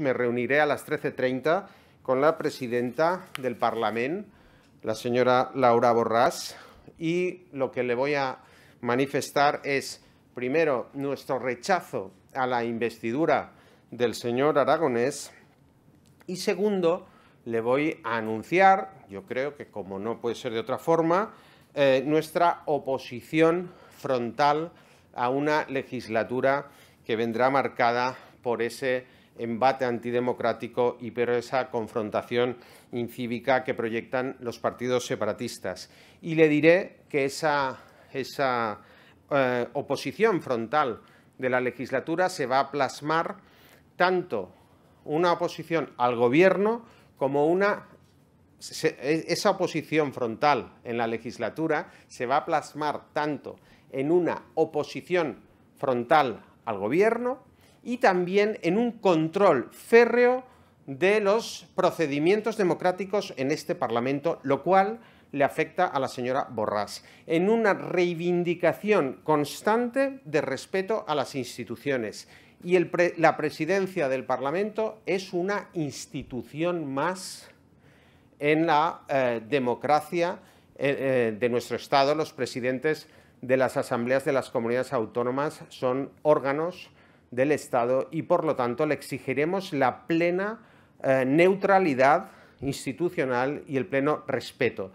me reuniré a las 13.30 con la presidenta del Parlamento, la señora Laura Borrás, y lo que le voy a manifestar es, primero, nuestro rechazo a la investidura del señor Aragonés y segundo, le voy a anunciar, yo creo que como no puede ser de otra forma, eh, nuestra oposición frontal a una legislatura que vendrá marcada por ese embate antidemocrático y pero esa confrontación incívica que proyectan los partidos separatistas. Y le diré que esa, eh, oposición frontal de la legislatura se va a plasmar tanto una oposición al gobierno como una e, esa oposición frontal en la legislatura se va a plasmar tanto en una oposición frontal al gobierno y también en un control férreo de los procedimientos democráticos en este Parlamento, lo cual le afecta a la señora Borrás, en una reivindicación constante de respeto a las instituciones. Y la presidencia del Parlamento es una institución más en la eh, democracia eh, eh, de nuestro Estado. Los presidentes de las asambleas de las comunidades autónomas son órganos del Estado y por lo tanto le exigiremos la plena eh, neutralidad institucional y el pleno respeto.